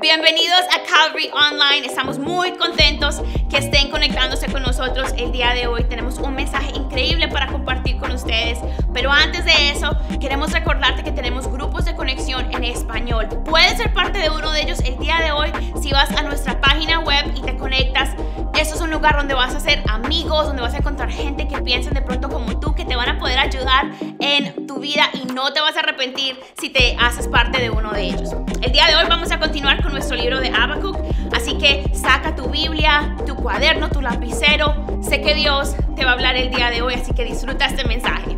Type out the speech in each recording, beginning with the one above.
Bienvenidos a Calvary Online. Estamos muy contentos que estén conectándose con nosotros el día de hoy. Tenemos un mensaje increíble para compartir con ustedes. Pero antes de eso, queremos recordarte que tenemos grupos de conexión en español. Puedes ser parte de uno de ellos el día de hoy si vas a nuestra página web y te conectas. Eso es un lugar donde vas a hacer amigos, donde vas a encontrar gente que piensa de pronto como tú, que te van a poder ayudar en tu vida y no te vas a arrepentir si te haces parte de uno de ellos. El día de hoy vamos a continuar con nuestro libro de Habacuc. Así que saca tu Biblia, tu cuaderno, tu lapicero. Sé que Dios te va a hablar el día de hoy, así que disfruta este mensaje.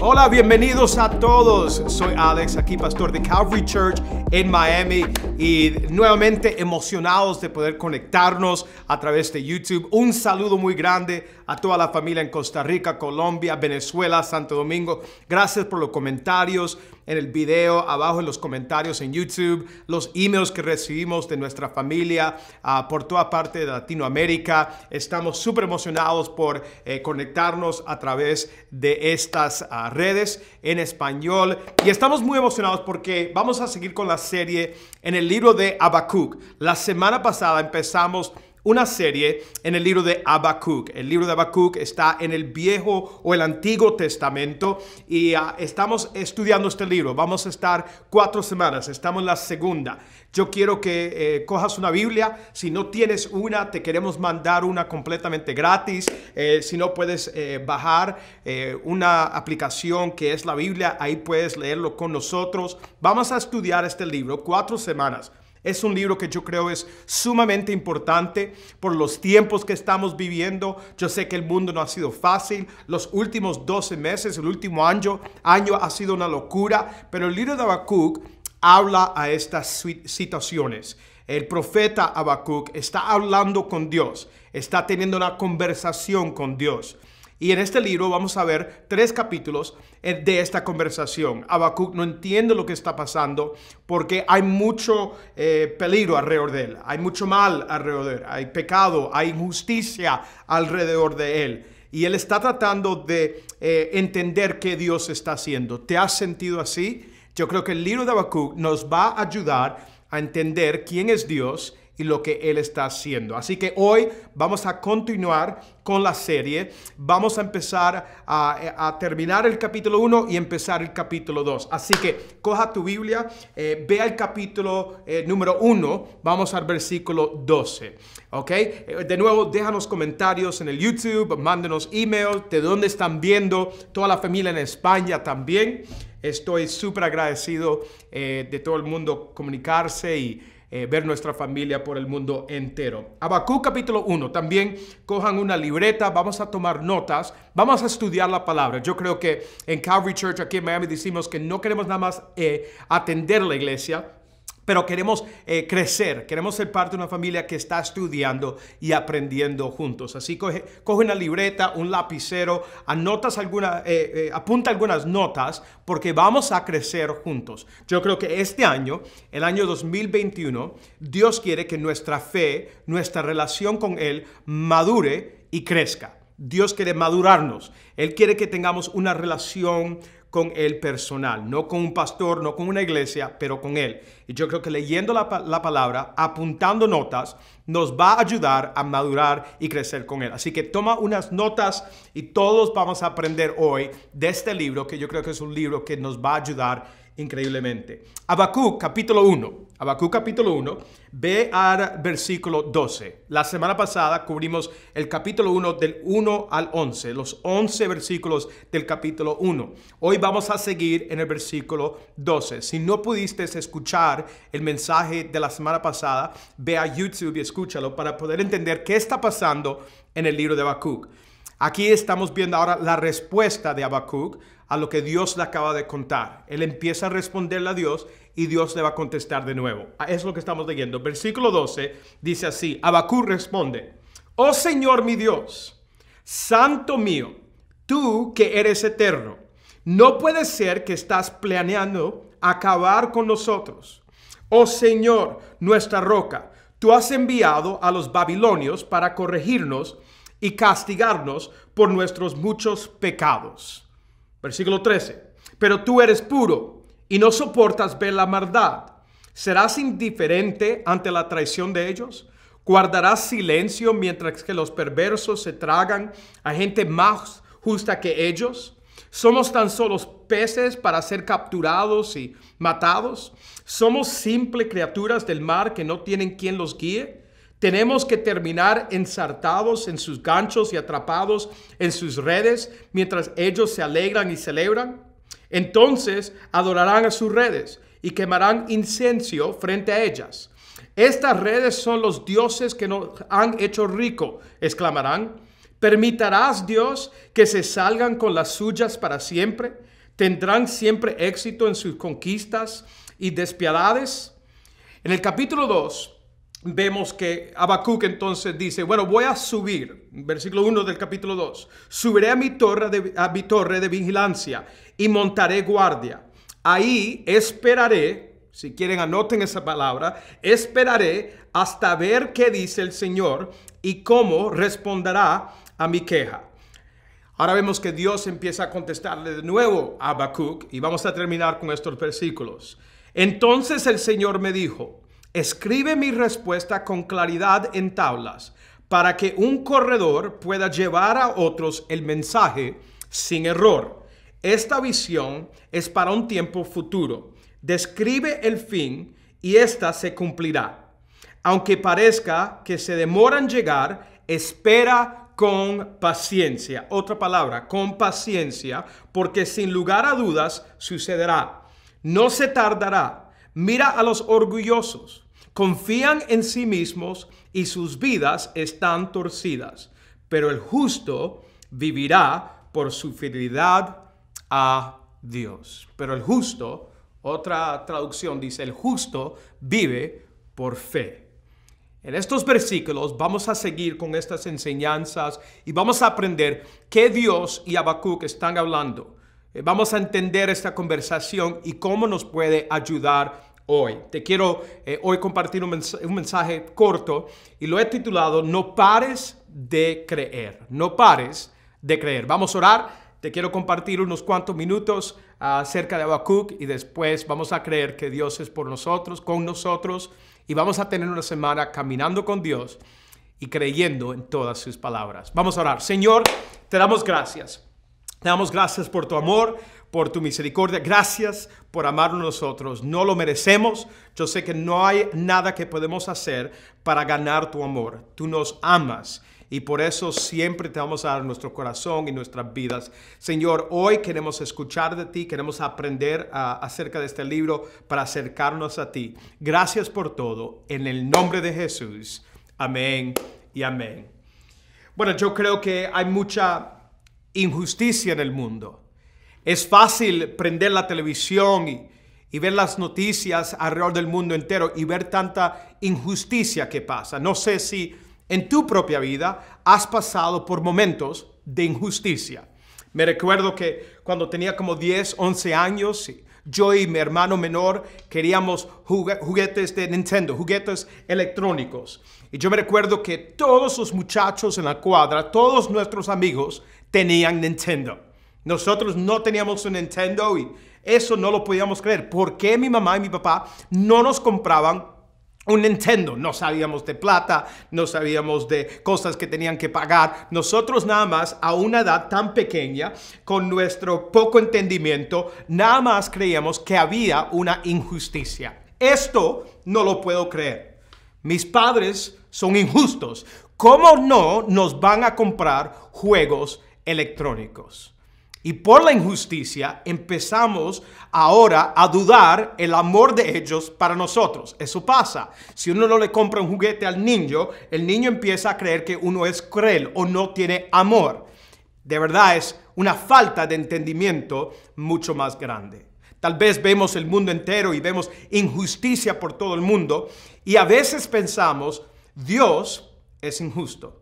Hola, bienvenidos a todos. Soy Alex, aquí pastor de Calvary Church en Miami y nuevamente emocionados de poder conectarnos a través de YouTube. Un saludo muy grande a toda la familia en Costa Rica, Colombia, Venezuela, Santo Domingo. Gracias por los comentarios, en el video, abajo en los comentarios en YouTube, los emails que recibimos de nuestra familia ah, por toda parte de Latinoamérica. Estamos súper emocionados por eh, conectarnos a través de estas ah, redes en español y estamos muy emocionados porque vamos a seguir con la serie en el libro de Abacuc. La semana pasada empezamos una serie en el libro de Habacuc. El libro de Habacuc está en el Viejo o el Antiguo Testamento y ah, estamos estudiando este libro. Vamos a estar cuatro semanas, estamos en la segunda. Yo quiero que eh, cojas una Biblia. Si no tienes una, te queremos mandar una completamente gratis. Eh, si no, puedes eh, bajar una aplicación que es la Biblia. Ahí puedes leerlo con nosotros. Vamos a estudiar este libro cuatro semanas. Es un libro que yo creo es sumamente importante por los tiempos que estamos viviendo. Yo sé que el mundo no ha sido fácil. Los últimos 12 meses, el último año, ha sido una locura. Pero el libro de Habacuc habla a estas situaciones. El profeta Habacuc está hablando con Dios, está teniendo una conversación con Dios. Y en este libro vamos a ver tres capítulos eh, de esta conversación. Habacuc no entiende lo que está pasando porque hay mucho eh, peligro alrededor de él, hay mucho mal alrededor de él, hay pecado, hay injusticia alrededor de él. Y él está tratando de eh, entender qué Dios está haciendo. ¿Te has sentido así? Yo creo que el libro de Habacuc nos va a ayudar a entender quién es Dios y lo que Él está haciendo. Así que hoy vamos a continuar con la serie. Vamos a empezar a, terminar el capítulo 1 y empezar el capítulo 2. Así que coja tu Biblia, eh, vea el capítulo eh, número 1, vamos al versículo 12. ¿Ok? Eh, de nuevo, déjanos comentarios en el YouTube, mándenos email de dónde están viendo, toda la familia en España también. Estoy súper agradecido de todo el mundo comunicarse y eh, ver nuestra familia por el mundo entero. Habacuc capítulo 1, también cojan una libreta, vamos a tomar notas, vamos a estudiar la palabra. Yo creo que en Calvary Church aquí en Miami decimos que no queremos nada más eh, atender la iglesia, pero queremos eh, crecer, queremos ser parte de una familia que está estudiando y aprendiendo juntos. Así coge, una libreta, un lapicero, anotas alguna, eh, eh, apunta algunas notas porque vamos a crecer juntos. Yo creo que este año, el año 2021, Dios quiere que nuestra fe, nuestra relación con Él madure y crezca. Dios quiere madurarnos. Él quiere que tengamos una relación con él personal, no con un pastor, no con una iglesia, pero con él. Y yo creo que leyendo la, la palabra, apuntando notas, nos va a ayudar a madurar y crecer con él. Así que toma unas notas y todos vamos a aprender hoy de este libro, que yo creo que es un libro que nos va a ayudar increíblemente. Habacuc capítulo 1. Habacuc capítulo 1. Ve al versículo 12. La semana pasada cubrimos el capítulo 1 del 1 al 11, los 11 versículos del capítulo 1. Hoy vamos a seguir en el versículo 12. Si no pudiste escuchar el mensaje de la semana pasada, ve a YouTube y escúchalo para poder entender qué está pasando en el libro de Habacuc. Aquí estamos viendo ahora la respuesta de Habacuc a lo que Dios le acaba de contar. Él empieza a responderle a Dios y Dios le va a contestar de nuevo. Ah, es lo que estamos leyendo. Versículo 12 dice así, Habacuc responde, Oh Señor mi Dios, santo mío, tú que eres eterno, no puede ser que estás planeando acabar con nosotros. Oh Señor, nuestra roca, tú has enviado a los babilonios para corregirnos y castigarnos por nuestros muchos pecados. Versículo 13. Pero tú eres puro y no soportas ver la maldad. ¿Serás indiferente ante la traición de ellos? ¿Guardarás silencio mientras que los perversos se tragan a gente más justa que ellos? ¿Somos tan solos peces para ser capturados y matados? ¿Somos simples criaturas del mar que no tienen quien los guíe? Tenemos que terminar ensartados en sus ganchos y atrapados en sus redes mientras ellos se alegran y celebran. Entonces adorarán a sus redes y quemarán incenso frente a ellas. Estas redes son los dioses que nos han hecho rico, exclamarán. ¿Permitarás, Dios, que se salgan con las suyas para siempre? ¿Tendrán siempre éxito en sus conquistas y despiadades? En el capítulo 2, vemos que Habacuc entonces dice, bueno, voy a subir, versículo 1 del capítulo 2, subiré a mi torre de, torre de vigilancia y montaré guardia. Ahí esperaré, si quieren anoten esa palabra, esperaré hasta ver qué dice el Señor y cómo responderá a mi queja. Ahora vemos que Dios empieza a contestarle de nuevo a Habacuc y vamos a terminar con estos versículos. Entonces el Señor me dijo, Escribe mi respuesta con claridad en tablas para que un corredor pueda llevar a otros el mensaje sin error. Esta visión es para un tiempo futuro. Describe el fin y ésta se cumplirá. Aunque parezca que se demoran llegar, espera con paciencia. Otra palabra, con paciencia, porque sin lugar a dudas sucederá. No se tardará, Mira a los orgullosos, confían en sí mismos y sus vidas están torcidas, pero el justo vivirá por su fidelidad a Dios. Pero el justo, otra traducción dice, el justo vive por fe. En estos versículos vamos a seguir con estas enseñanzas y vamos a aprender qué Dios y Habacuc están hablando eh, vamos a entender esta conversación y cómo nos puede ayudar hoy. Te quiero eh, hoy compartir un mensaje, corto y lo he titulado No pares de creer, no pares de creer. Vamos a orar. Te quiero compartir unos cuantos minutos ah, acerca de Habacuc y después vamos a creer que Dios es por nosotros, con nosotros y vamos a tener una semana caminando con Dios y creyendo en todas sus palabras. Vamos a orar. Señor, te damos gracias. Te damos gracias por tu amor, por tu misericordia. Gracias por amarnos nosotros. No lo merecemos. Yo sé que no hay nada que podemos hacer para ganar tu amor. Tú nos amas y por eso siempre te vamos a dar nuestro corazón y nuestras vidas. Señor, hoy queremos escuchar de ti, queremos aprender ah, acerca de este libro para acercarnos a ti. Gracias por todo. En el nombre de Jesús. Amén y amén. Bueno, yo creo que hay mucha injusticia en el mundo. Es fácil prender la televisión y, ver las noticias alrededor del mundo entero y ver tanta injusticia que pasa. No sé si en tu propia vida has pasado por momentos de injusticia. Me recuerdo que cuando tenía como 10, 11 años, yo y mi hermano menor queríamos juguetes de Nintendo, juguetes electrónicos. Y yo me recuerdo que todos los muchachos en la cuadra, todos nuestros amigos, tenían Nintendo. Nosotros no teníamos un Nintendo y eso no lo podíamos creer. ¿Por qué mi mamá y mi papá no nos compraban un Nintendo? No sabíamos de plata, no sabíamos de cosas que tenían que pagar. Nosotros nada más a una edad tan pequeña, con nuestro poco entendimiento, nada más creíamos que había una injusticia. Esto no lo puedo creer. Mis padres son injustos. ¿Cómo no nos van a comprar juegos electrónicos. Y por la injusticia empezamos ahora a dudar el amor de ellos para nosotros. Eso pasa. Si uno no le compra un juguete al niño, el niño empieza a creer que uno es cruel o no tiene amor. De verdad es una falta de entendimiento mucho más grande. Tal vez vemos el mundo entero y vemos injusticia por todo el mundo y a veces pensamos, Dios es injusto.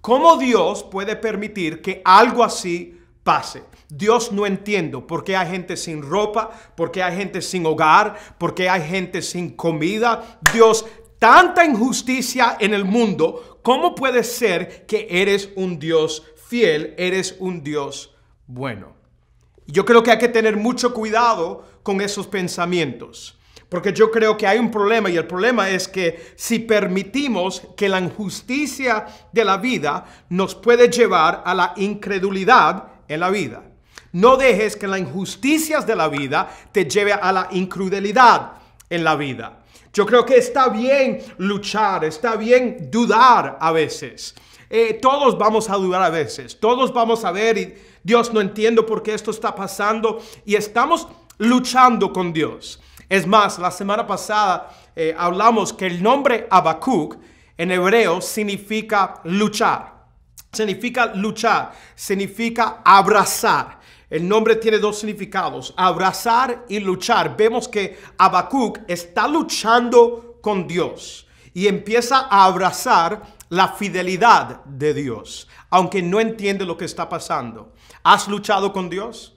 ¿Cómo Dios puede permitir que algo así pase? Dios no entiendo por qué hay gente sin ropa, por qué hay gente sin hogar, por qué hay gente sin comida. Dios, tanta injusticia en el mundo, ¿cómo puede ser que eres un Dios fiel, eres un Dios bueno? Yo creo que hay que tener mucho cuidado con esos pensamientos. Porque yo creo que hay un problema y el problema es que si permitimos que la injusticia de la vida nos puede llevar a la incredulidad en la vida. No dejes que las injusticias de la vida te lleve a la incredulidad en la vida. Yo creo que está bien luchar, está bien dudar a veces. Eh, todos vamos a dudar a veces, todos vamos a ver y Dios no entiendo por qué esto está pasando y estamos luchando con Dios. Es más, la semana pasada eh, hablamos que el nombre Habacuc en hebreo significa luchar. Significa luchar, significa abrazar. El nombre tiene dos significados, abrazar y luchar. Vemos que Habacuc está luchando con Dios y empieza a abrazar la fidelidad de Dios, aunque no entiende lo que está pasando. ¿Has luchado con Dios?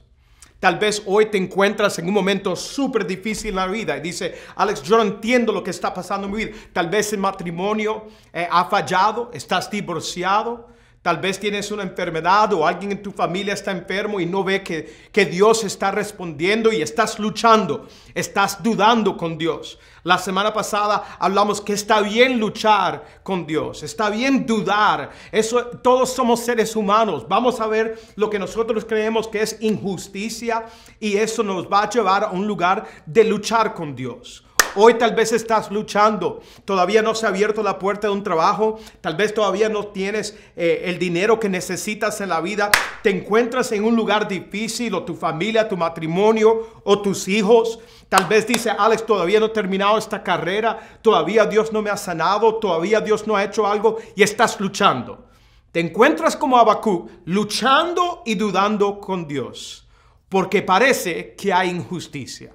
Tal vez hoy te encuentras en un momento súper difícil en la vida y dice, Alex, yo no entiendo lo que está pasando en mi vida. Tal vez el matrimonio eh, ha fallado, estás divorciado, Tal vez tienes una enfermedad o alguien en tu familia está enfermo y no ve que, que, Dios está respondiendo y estás luchando, estás dudando con Dios. La semana pasada hablamos que está bien luchar con Dios, está bien dudar. Eso todos somos seres humanos. Vamos a ver lo que nosotros creemos que es injusticia y eso nos va a llevar a un lugar de luchar con Dios. Hoy tal vez estás luchando, todavía no se ha abierto la puerta de un trabajo, tal vez todavía no tienes eh, el dinero que necesitas en la vida, te encuentras en un lugar difícil o tu familia, tu matrimonio o tus hijos. Tal vez dice, Alex, todavía no he terminado esta carrera, todavía Dios no me ha sanado, todavía Dios no ha hecho algo y estás luchando. Te encuentras como Abacú, luchando y dudando con Dios, porque parece que hay injusticia.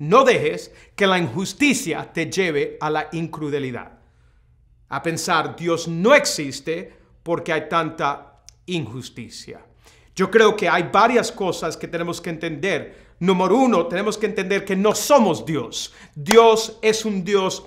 No dejes que la injusticia te lleve a la incrudelidad, a pensar Dios no existe porque hay tanta injusticia. Yo creo que hay varias cosas que tenemos que entender. Número uno, tenemos que entender que no somos Dios. Dios es un Dios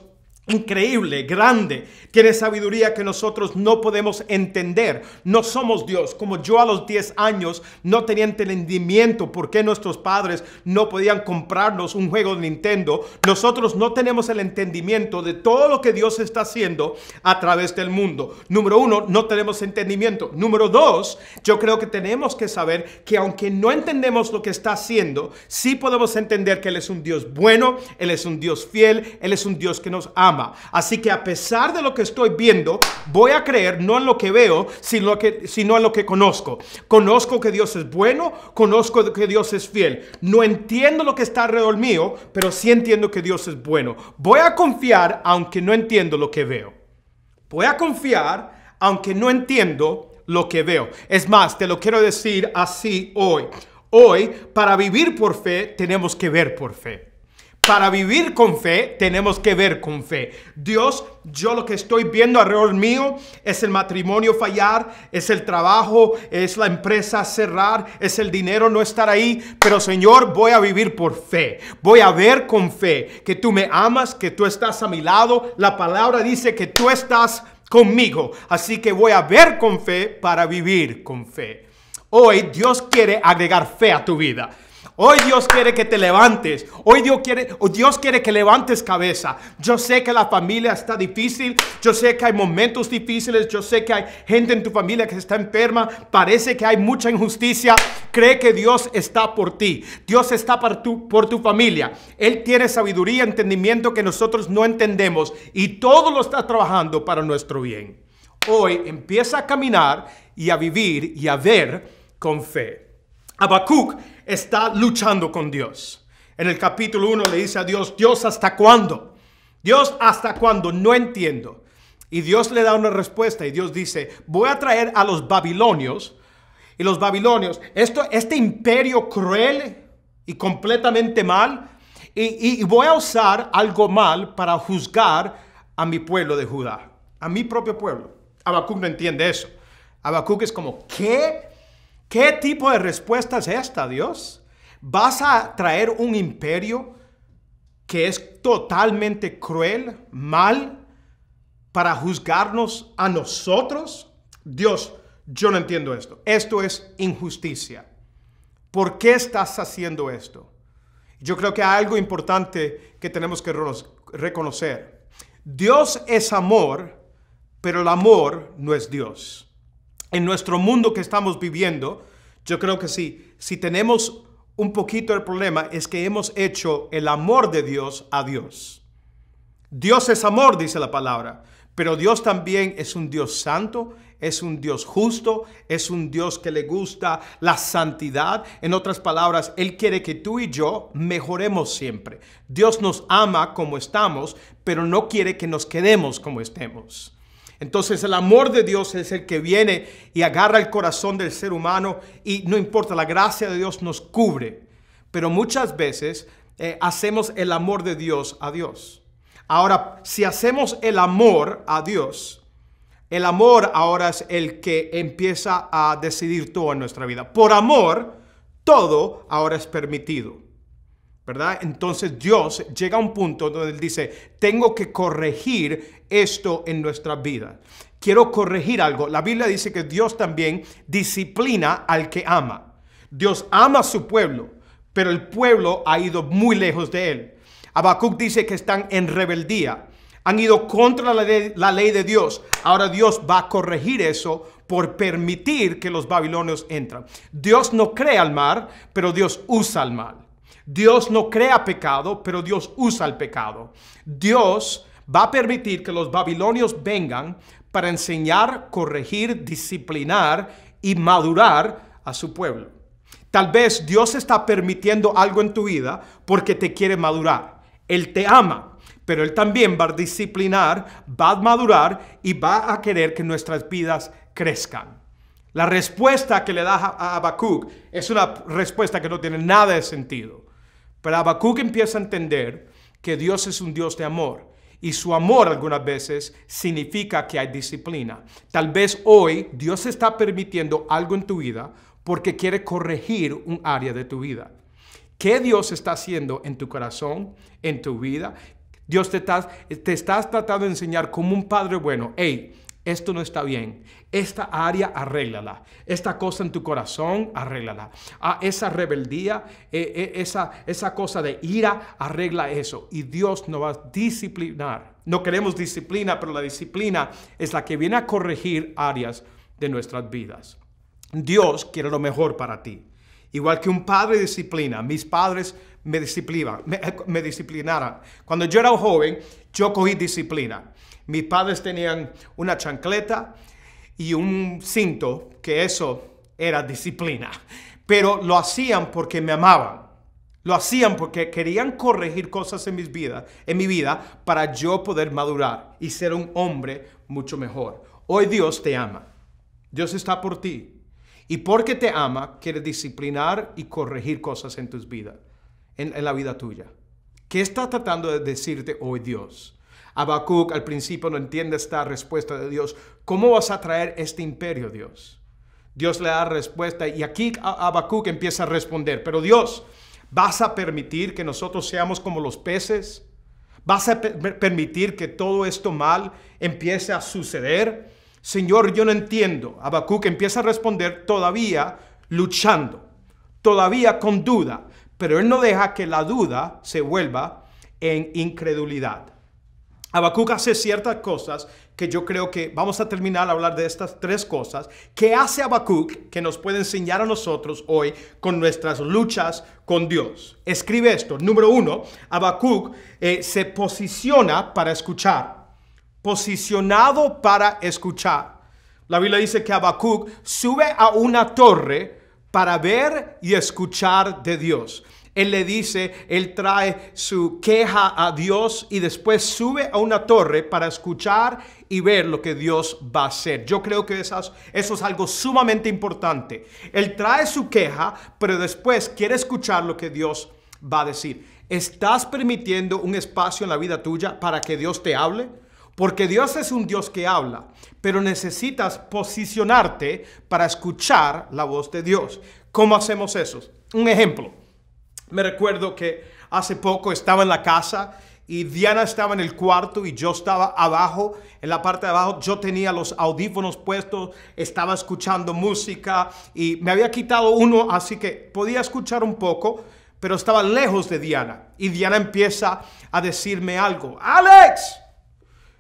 increíble, grande, tiene sabiduría que nosotros no podemos entender. No somos Dios, como yo a los 10 años no tenía entendimiento por qué nuestros padres no podían comprarnos un juego de Nintendo. Nosotros no tenemos el entendimiento de todo lo que Dios está haciendo a través del mundo. Número uno, no tenemos entendimiento. Número dos, yo creo que tenemos que saber que aunque no entendemos lo que está haciendo, sí podemos entender que Él es un Dios bueno, Él es un Dios fiel, Él es un Dios que nos ama. Así que a pesar de lo que estoy viendo, voy a creer no en lo que veo, sino, que, sino en lo que conozco. Conozco que Dios es bueno, conozco que Dios es fiel. No entiendo lo que está alrededor mío, pero sí entiendo que Dios es bueno. Voy a confiar aunque no entiendo lo que veo. Voy a confiar aunque no entiendo lo que veo. Es más, te lo quiero decir así hoy. Hoy, para vivir por fe, tenemos que ver por fe. Para vivir con fe tenemos que ver con fe. Dios, yo lo que estoy viendo alrededor mío es el matrimonio fallar, es el trabajo, es la empresa cerrar, es el dinero no estar ahí. Pero Señor, voy a vivir por fe. Voy a ver con fe que tú me amas, que tú estás a mi lado. La palabra dice que tú estás conmigo. Así que voy a ver con fe para vivir con fe. Hoy Dios quiere agregar fe a tu vida. Hoy Dios quiere que te levantes. Hoy Dios quiere, Dios quiere que levantes cabeza. Yo sé que la familia está difícil. Yo sé que hay momentos difíciles. Yo sé que hay gente en tu familia que está enferma. Parece que hay mucha injusticia. Cree que Dios está por ti. Dios está por tu, por tu familia. Él tiene sabiduría, entendimiento que nosotros no entendemos. Y todo lo está trabajando para nuestro bien. Hoy empieza a caminar y a vivir y a ver con fe. Habacuc está luchando con Dios. En el capítulo 1 le dice a Dios, Dios, ¿hasta cuándo? Dios, ¿hasta cuándo? No entiendo. Y Dios le da una respuesta y Dios dice, voy a traer a los babilonios. Y los babilonios, esto, este imperio cruel y completamente mal, y, y voy a usar algo mal para juzgar a mi pueblo de Judá, a mi propio pueblo. Habacuc no entiende eso. Habacuc es como, ¿qué? ¿Qué tipo de respuesta es esta, Dios? ¿Vas a traer un imperio que es totalmente cruel, mal, para juzgarnos a nosotros? Dios, yo no entiendo esto. Esto es injusticia. ¿Por qué estás haciendo esto? Yo creo que hay algo importante que tenemos que reconocer. Dios es amor, pero el amor no es Dios en nuestro mundo que estamos viviendo, yo creo que sí, si tenemos un poquito el problema es que hemos hecho el amor de Dios a Dios. Dios es amor, dice la palabra, pero Dios también es un Dios santo, es un Dios justo, es un Dios que le gusta la santidad. En otras palabras, Él quiere que tú y yo mejoremos siempre. Dios nos ama como estamos, pero no quiere que nos quedemos como estemos. Entonces el amor de Dios es el que viene y agarra el corazón del ser humano y no importa, la gracia de Dios nos cubre. Pero muchas veces eh, hacemos el amor de Dios a Dios. Ahora, si hacemos el amor a Dios, el amor ahora es el que empieza a decidir todo en nuestra vida. Por amor, todo ahora es permitido. Entonces Dios llega a un punto donde Él dice, tengo que corregir esto en nuestra vida. Quiero corregir algo. La Biblia dice que Dios también disciplina al que ama. Dios ama a su pueblo, pero el pueblo ha ido muy lejos de Él. Habacuc dice que están en rebeldía. Han ido contra la ley, de Dios. Ahora Dios va a corregir eso por permitir que los babilonios entran. Dios no crea al mar, pero Dios usa al mar. Dios no crea pecado, pero Dios usa el pecado. Dios va a permitir que los babilonios vengan para enseñar, corregir, disciplinar y madurar a su pueblo. Tal vez Dios está permitiendo algo en tu vida porque te quiere madurar. Él te ama, pero Él también va a disciplinar, va a madurar y va a querer que nuestras vidas crezcan. La respuesta que le da a Habacuc es una respuesta que no tiene nada de sentido. Pero Habacuc empieza a entender que Dios es un Dios de amor. Y su amor algunas veces significa que hay disciplina. Tal vez hoy Dios está permitiendo algo en tu vida porque quiere corregir un área de tu vida. ¿Qué Dios está haciendo en tu corazón, en tu vida? Dios te está, te estás tratando de enseñar como un padre bueno. Hey, esto no está bien, esta área arréglala, esta cosa en tu corazón arréglala, ah, esa rebeldía, eh, eh, esa, esa cosa de ira, arregla eso y Dios nos va a disciplinar. No queremos disciplina, pero la disciplina es la que viene a corregir áreas de nuestras vidas. Dios quiere lo mejor para ti. Igual que un padre disciplina, mis padres me, disciplinaban, me eh, disciplinaron. Cuando yo era joven, yo cogí disciplina. Mis padres tenían una chancleta y un cinto, que eso era disciplina. Pero lo hacían porque me amaban. Lo hacían porque querían corregir cosas en, mis vidas, en mi vida para yo poder madurar y ser un hombre mucho mejor. Hoy Dios te ama. Dios está por ti. Y porque te ama, quiere disciplinar y corregir cosas en tus vidas, en, en la vida tuya. ¿Qué está tratando de decirte hoy Dios? Habacuc al principio no entiende esta respuesta de Dios. ¿Cómo vas a traer este imperio, Dios? Dios le da respuesta y aquí Habacuc empieza a responder, pero Dios, ¿vas a permitir que nosotros seamos como los peces? ¿Vas a permitir que todo esto mal empiece a suceder? Señor, yo no entiendo. Habacuc empieza a responder todavía luchando, todavía con duda, pero él no deja que la duda se vuelva en incredulidad. Habacuc hace ciertas cosas que yo creo que vamos a terminar a hablar de estas tres cosas. que hace Habacuc que nos puede enseñar a nosotros hoy con nuestras luchas con Dios? Escribe esto. Número uno, Habacuc eh, se posiciona para escuchar. Posicionado para escuchar. La Biblia dice que Habacuc sube a una torre para ver y escuchar de Dios. Él le dice, él trae su queja a Dios y después sube a una torre para escuchar y ver lo que Dios va a hacer. Yo creo que eso es algo sumamente importante. Él trae su queja, pero después quiere escuchar lo que Dios va a decir. ¿Estás permitiendo un espacio en la vida tuya para que Dios te hable? Porque Dios es un Dios que habla, pero necesitas posicionarte para escuchar la voz de Dios. ¿Cómo hacemos eso? Un ejemplo. Me recuerdo que hace poco estaba en la casa y Diana estaba en el cuarto y yo estaba abajo, en la parte de abajo. Yo tenía los audífonos puestos, estaba escuchando música y me había quitado uno, así que podía escuchar un poco, pero estaba lejos de Diana. Y Diana empieza a decirme algo. Alex,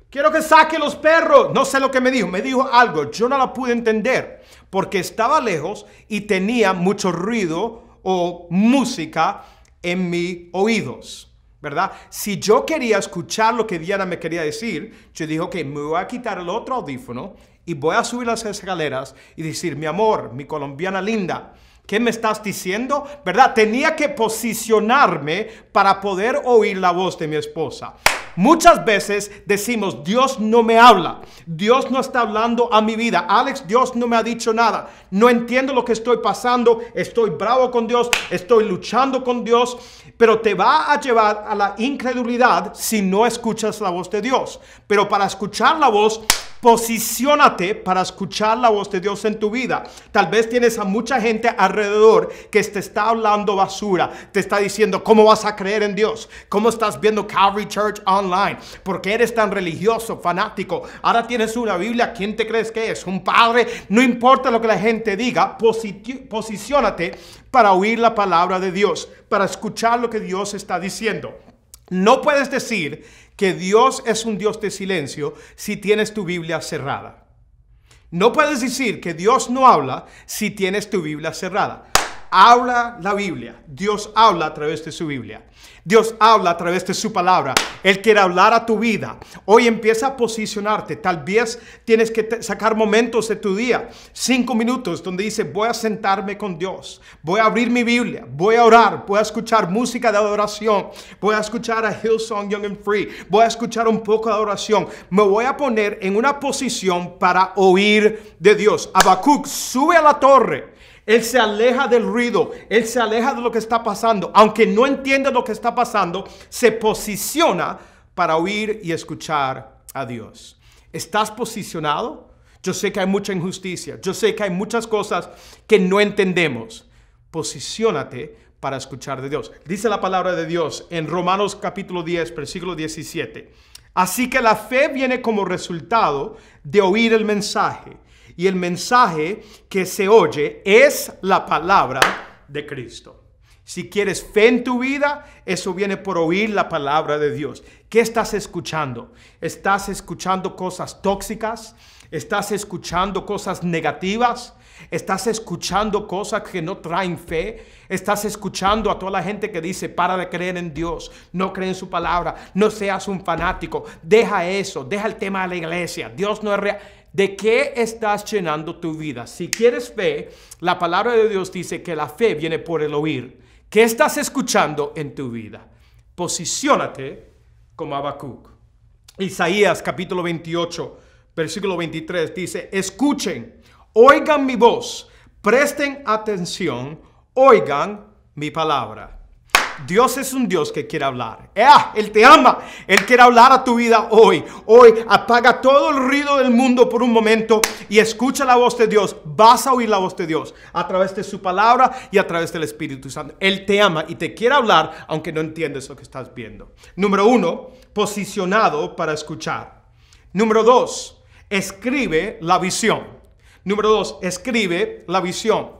quiero que saque los perros. No sé lo que me dijo, me dijo algo. Yo no la pude entender porque estaba lejos y tenía mucho ruido o música en mis oídos. ¿Verdad? Si yo quería escuchar lo que Diana me quería decir, yo dije, que me voy a quitar el otro audífono y voy a subir las escaleras y decir, mi amor, mi colombiana linda, ¿Qué me estás diciendo? ¿Verdad? Tenía que posicionarme para poder oír la voz de mi esposa. Muchas veces decimos, Dios no me habla, Dios no está hablando a mi vida, Alex, Dios no me ha dicho nada, no entiendo lo que estoy pasando, estoy bravo con Dios, estoy luchando con Dios, pero te va a llevar a la incredulidad si no escuchas la voz de Dios. Pero para escuchar la voz, posicionate para escuchar la voz de Dios en tu vida. Tal vez tienes a mucha gente alrededor que te está hablando basura, te está diciendo cómo vas a creer en Dios, cómo estás viendo Calvary Church online, por qué eres tan religioso, fanático. Ahora tienes una Biblia, ¿quién te crees que es? Un padre, no importa lo que la gente diga, posicionate para oír la palabra de Dios, para escuchar lo que Dios está diciendo. No puedes decir que Dios es un Dios de silencio si tienes tu Biblia cerrada. No puedes decir que Dios no habla si tienes tu Biblia cerrada habla la Biblia. Dios habla a través de su Biblia. Dios habla a través de su palabra. Él quiere hablar a tu vida. Hoy empieza a posicionarte. Tal vez tienes que sacar momentos de tu día, cinco minutos, donde dice, voy a sentarme con Dios, voy a abrir mi Biblia, voy a orar, voy a escuchar música de adoración, voy a escuchar a Hillsong Young and Free, voy a escuchar un poco de adoración. Me voy a poner en una posición para oír de Dios. Habacuc sube a la torre él se aleja del ruido, él se aleja de lo que está pasando. Aunque no entienda lo que está pasando, se posiciona para oír y escuchar a Dios. ¿Estás posicionado? Yo sé que hay mucha injusticia, yo sé que hay muchas cosas que no entendemos. Posiciónate para escuchar de Dios. Dice la palabra de Dios en Romanos capítulo 10, versículo 17. Así que la fe viene como resultado de oír el mensaje y el mensaje que se oye es la palabra de Cristo. Si quieres fe en tu vida, eso viene por oír la palabra de Dios. ¿Qué estás escuchando? ¿Estás escuchando cosas tóxicas? ¿Estás escuchando cosas negativas? ¿Estás escuchando cosas que no traen fe? ¿Estás escuchando a toda la gente que dice, para de creer en Dios, no cree en su palabra, no seas un fanático, deja eso, deja el tema de la iglesia, Dios no es real? ¿De qué estás llenando tu vida? Si quieres fe, la palabra de Dios dice que la fe viene por el oír. ¿Qué estás escuchando en tu vida? Posiciónate como Habacuc. Isaías capítulo 28, versículo 23 dice, escuchen, oigan mi voz, presten atención, oigan mi palabra. Dios es un Dios que quiere hablar. Él te ama. Él quiere hablar a tu vida hoy. Hoy apaga todo el ruido del mundo por un momento y escucha la voz de Dios. Vas a oír la voz de Dios a través de su palabra y a través del Espíritu Santo. Él te ama y te quiere hablar aunque no entiendes lo que estás viendo. Número uno, posicionado para escuchar. Número dos, escribe la visión. Número dos, escribe la visión.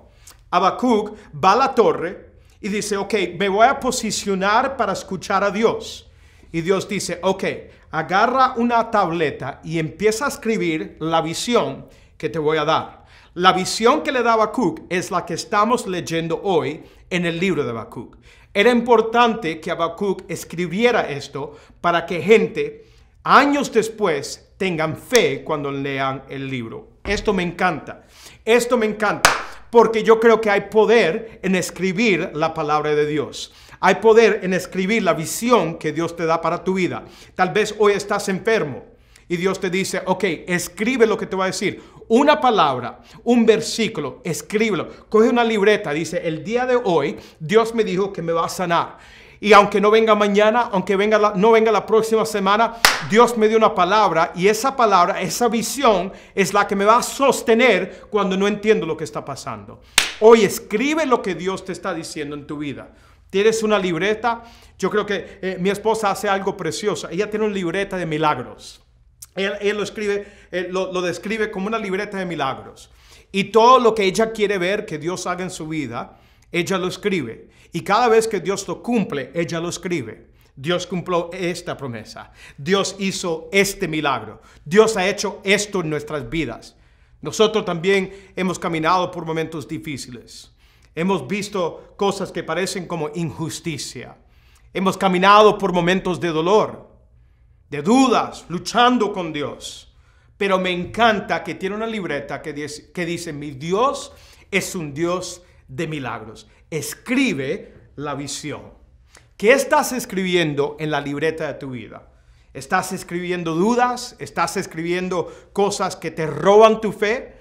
Habacuc va a la torre y dice, ok, me voy a posicionar para escuchar a Dios. Y Dios dice, ok, agarra una tableta y empieza a escribir la visión que te voy a dar. La visión que le daba Cook es la que estamos leyendo hoy en el libro de Habacuc. Era importante que Habacuc escribiera esto para que gente años después tengan fe cuando lean el libro. Esto me encanta. Esto me encanta porque yo creo que hay poder en escribir la palabra de Dios. Hay poder en escribir la visión que Dios te da para tu vida. Tal vez hoy estás enfermo y Dios te dice, ok, escribe lo que te va a decir. Una palabra, un versículo, escríbelo. Coge una libreta, dice, el día de hoy Dios me dijo que me va a sanar. Y aunque no venga mañana, aunque venga no venga la próxima semana, Dios me dio una palabra y esa palabra, esa visión es la que me va a sostener cuando no entiendo lo que está pasando. Hoy escribe lo que Dios te está diciendo en tu vida. Tienes una libreta. Yo creo que eh, mi esposa hace algo precioso. Ella tiene una libreta de milagros. Él, lo, escribe, lo describe como una libreta de milagros. Y todo lo que ella quiere ver que Dios haga en su vida, ella lo escribe. Y cada vez que Dios lo cumple, ella lo escribe. Dios cumplió esta promesa. Dios hizo este milagro. Dios ha hecho esto en nuestras vidas. Nosotros también hemos caminado por momentos difíciles. Hemos visto cosas que parecen como injusticia. Hemos caminado por momentos de dolor, de dudas, luchando con Dios. Pero me encanta que tiene una libreta que dice, que dice mi Dios es un Dios de milagros escribe la visión. ¿Qué estás escribiendo en la libreta de tu vida? ¿Estás escribiendo dudas? ¿Estás escribiendo cosas que te roban tu fe?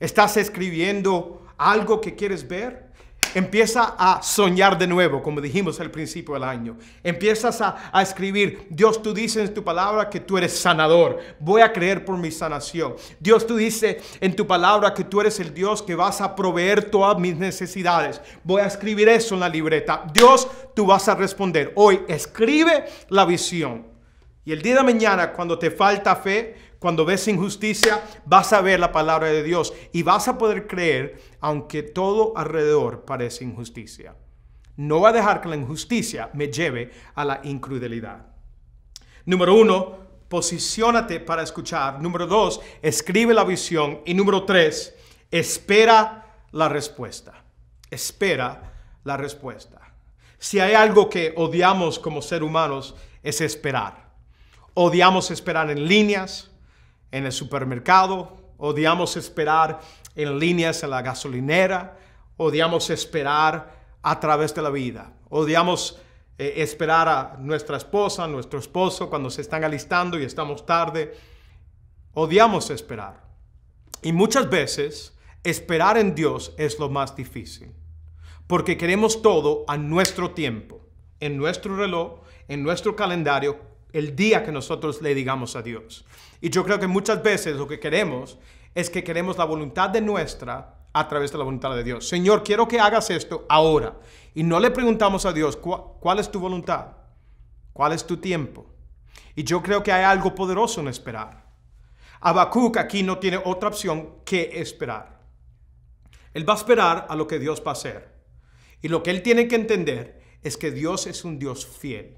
¿Estás escribiendo algo que quieres ver? Empieza a soñar de nuevo, como dijimos al principio del año. Empiezas a, escribir, Dios tú dices en tu palabra que tú eres sanador. Voy a creer por mi sanación. Dios tú dices en tu palabra que tú eres el Dios que vas a proveer todas mis necesidades. Voy a escribir eso en la libreta. Dios, tú vas a responder. Hoy escribe la visión. Y el día de mañana, cuando te falta fe, cuando ves injusticia, vas a ver la palabra de Dios y vas a poder creer aunque todo alrededor parece injusticia. No va a dejar que la injusticia me lleve a la incrudelidad. Número uno, posiciónate para escuchar. Número dos, escribe la visión. Y número tres, espera la respuesta. Espera la respuesta. Si hay algo que odiamos como ser humanos es esperar. Odiamos esperar en líneas, en el supermercado, odiamos esperar en líneas en la gasolinera, odiamos esperar a través de la vida, odiamos eh, esperar a nuestra esposa, nuestro esposo cuando se están alistando y estamos tarde, odiamos esperar. Y muchas veces esperar en Dios es lo más difícil, porque queremos todo a nuestro tiempo, en nuestro reloj, en nuestro calendario, el día que nosotros le digamos a Dios. Y yo creo que muchas veces lo que queremos es que queremos la voluntad de nuestra a través de la voluntad de Dios. Señor, quiero que hagas esto ahora. Y no le preguntamos a Dios, ¿cuál es tu voluntad? ¿Cuál es tu tiempo? Y yo creo que hay algo poderoso en esperar. Habacuc aquí no tiene otra opción que esperar. Él va a esperar a lo que Dios va a hacer. Y lo que él tiene que entender es que Dios es un Dios fiel.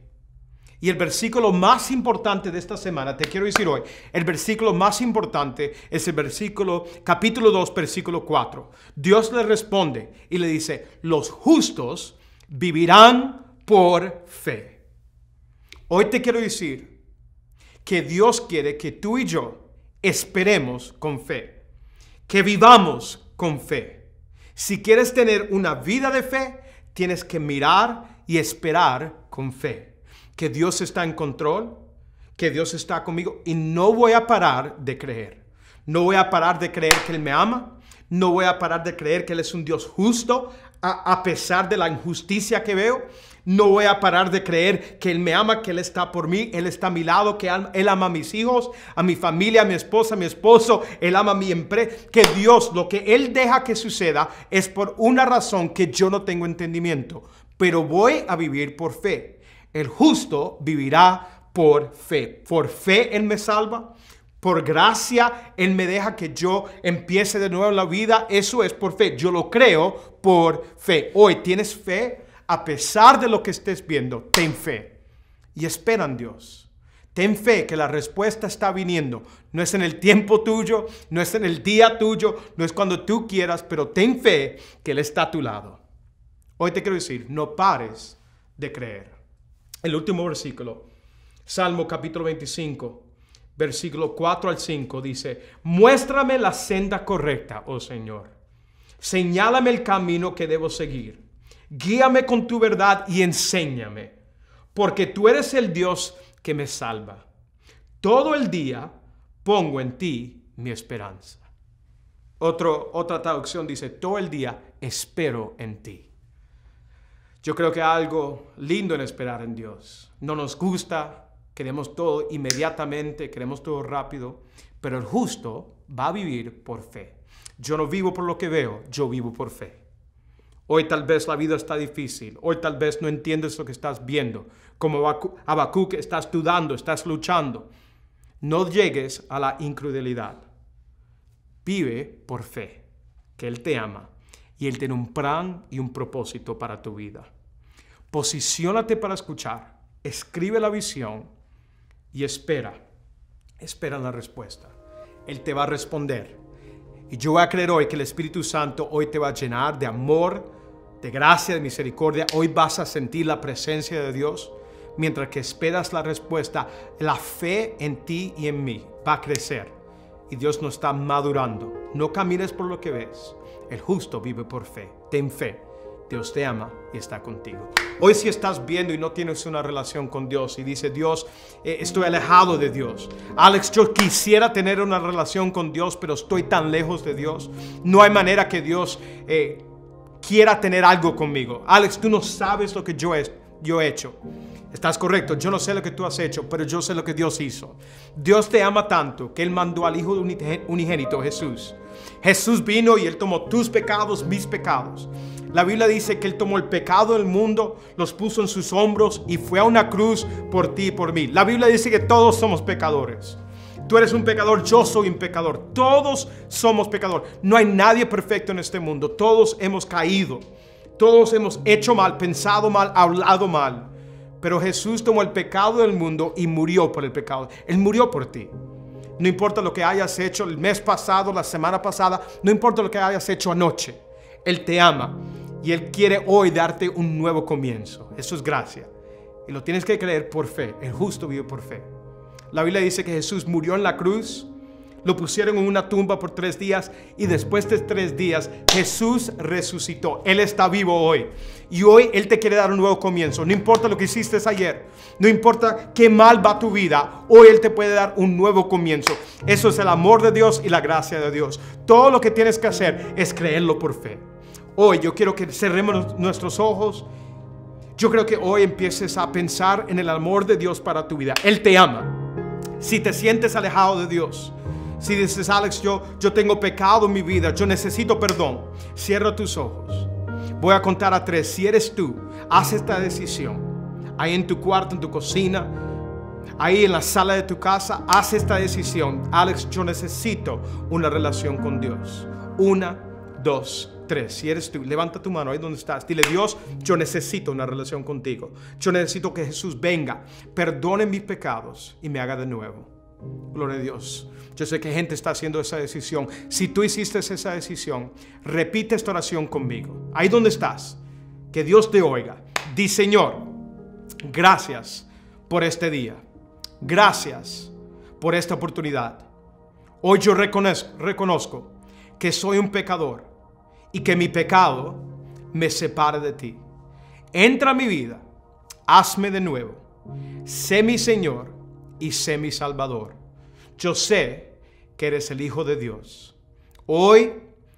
Y el versículo más importante de esta semana, te quiero decir hoy, el versículo más importante es el versículo capítulo 2, versículo 4. Dios le responde y le dice, los justos vivirán por fe. Hoy te quiero decir que Dios quiere que tú y yo esperemos con fe, que vivamos con fe. Si quieres tener una vida de fe, tienes que mirar y esperar con fe que Dios está en control, que Dios está conmigo y no voy a parar de creer. No voy a parar de creer que Él me ama, no voy a parar de creer que Él es un Dios justo a, pesar de la injusticia que veo. No voy a parar de creer que Él me ama, que Él está por mí, Él está a mi lado, que Él ama a mis hijos, a mi familia, a mi esposa, a mi esposo, Él ama a mi empresa. Que Dios, lo que Él deja que suceda es por una razón que yo no tengo entendimiento, pero voy a vivir por fe el justo vivirá por fe. Por fe Él me salva. Por gracia, Él me deja que yo empiece de nuevo la vida. Eso es por fe. Yo lo creo por fe. Hoy tienes fe a pesar de lo que estés viendo. Ten fe. Y espera en Dios. Ten fe que la respuesta está viniendo. No es en el tiempo tuyo, no es en el día tuyo, no es cuando tú quieras, pero ten fe que Él está a tu lado. Hoy te quiero decir, no pares de creer el último versículo, Salmo capítulo 25, versículo 4 al 5, dice, muéstrame la senda correcta, oh Señor. Señálame el camino que debo seguir. Guíame con tu verdad y enséñame, porque tú eres el Dios que me salva. Todo el día pongo en ti mi esperanza. otra traducción dice, todo el día espero en ti. Yo creo que hay algo lindo en esperar en Dios. No nos gusta, queremos todo inmediatamente, queremos todo rápido, pero el justo va a vivir por fe. Yo no vivo por lo que veo, yo vivo por fe. Hoy tal vez la vida está difícil, hoy tal vez no entiendes lo que estás viendo, como que estás dudando, estás luchando. No llegues a la incredulidad. Vive por fe, que Él te ama y Él tiene un plan y un propósito para tu vida. Posiciónate para escuchar, escribe la visión y espera, espera la respuesta. Él te va a responder. Y yo voy a creer hoy que el Espíritu Santo hoy te va a llenar de amor, de gracia, de misericordia. Hoy vas a sentir la presencia de Dios. Mientras que esperas la respuesta, la fe en ti y en mí va a crecer. Y Dios nos está madurando. No camines por lo que ves el justo vive por fe. Ten fe. Dios te ama y está contigo. Hoy si estás viendo y no tienes una relación con Dios y dice Dios, eh, estoy alejado de Dios. Alex, yo quisiera tener una relación con Dios, pero estoy tan lejos de Dios. No hay manera que Dios eh, quiera tener algo conmigo. Alex, tú no sabes lo que yo he, yo he hecho. Estás correcto, yo no sé lo que tú has hecho, pero yo sé lo que Dios hizo. Dios te ama tanto que Él mandó al Hijo unigénito Jesús Jesús vino y Él tomó tus pecados, mis pecados. La Biblia dice que Él tomó el pecado del mundo, los puso en sus hombros y fue a una cruz por ti y por mí. La Biblia dice que todos somos pecadores. Tú eres un pecador, yo soy un pecador. Todos somos pecadores. No hay nadie perfecto en este mundo. Todos hemos caído. Todos hemos hecho mal, pensado mal, hablado mal. Pero Jesús tomó el pecado del mundo y murió por el pecado. Él murió por ti no importa lo que hayas hecho el mes pasado, la semana pasada, no importa lo que hayas hecho anoche. Él te ama y Él quiere hoy darte un nuevo comienzo. Eso es gracia. Y lo tienes que creer por fe. El justo vive por fe. La Biblia dice que Jesús murió en la cruz lo pusieron en una tumba por tres días y después de tres días Jesús resucitó. Él está vivo hoy. Y hoy Él te quiere dar un nuevo comienzo. No importa lo que hiciste ayer. No importa qué mal va tu vida. Hoy Él te puede dar un nuevo comienzo. Eso es el amor de Dios y la gracia de Dios. Todo lo que tienes que hacer es creerlo por fe. Hoy yo quiero que cerremos nuestros ojos. Yo creo que hoy empieces a pensar en el amor de Dios para tu vida. Él te ama. Si te sientes alejado de Dios, si dices, Alex, yo, yo tengo pecado en mi vida, yo necesito perdón, cierra tus ojos. Voy a contar a tres. Si eres tú, haz esta decisión. Ahí en tu cuarto, en tu cocina, ahí en la sala de tu casa, haz esta decisión. Alex, yo necesito una relación con Dios. Una, dos, tres. Si eres tú, levanta tu mano ahí donde estás. Dile, Dios, yo necesito una relación contigo. Yo necesito que Jesús venga, perdone mis pecados y me haga de nuevo. Gloria a Dios. Yo sé que gente está haciendo esa decisión. Si tú hiciste esa decisión, repite esta oración conmigo. Ahí donde estás. Que Dios te oiga. Di Señor, gracias por este día. Gracias por esta oportunidad. Hoy yo reconozco, reconozco que soy un pecador y que mi pecado me separa de ti. Entra a mi vida, hazme de nuevo. Sé mi Señor y sé mi Salvador. Yo sé que eres el Hijo de Dios. Hoy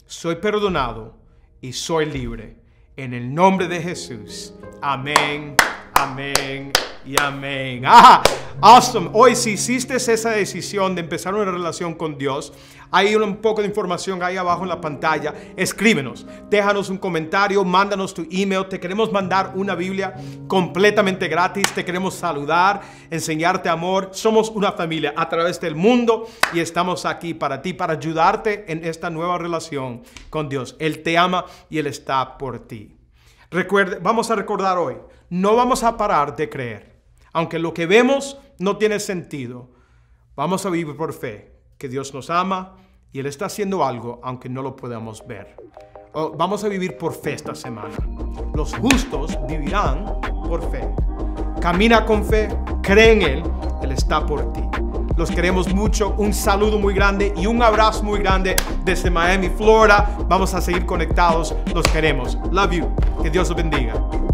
soy perdonado y soy libre. En el nombre de Jesús. Amén, amén, y amén. Ah, awesome. Hoy si hiciste esa decisión de empezar una relación con Dios, hay un poco de información ahí abajo en la pantalla. Escríbenos, déjanos un comentario, mándanos tu email. Te queremos mandar una Biblia completamente gratis. Te queremos saludar, enseñarte amor. Somos una familia a través del mundo y estamos aquí para ti, para ayudarte en esta nueva relación con Dios. Él te ama y Él está por ti. Recuerde, vamos a recordar hoy, no vamos a parar de creer aunque lo que vemos no tiene sentido, vamos a vivir por fe, que Dios nos ama y Él está haciendo algo, aunque no lo podamos ver. Oh, vamos a vivir por fe esta semana. Los justos vivirán por fe. Camina con fe, cree en Él, Él está por ti. Los queremos mucho, un saludo muy grande y un abrazo muy grande desde Miami, Florida. Vamos a seguir conectados, los queremos. Love you, que Dios los bendiga.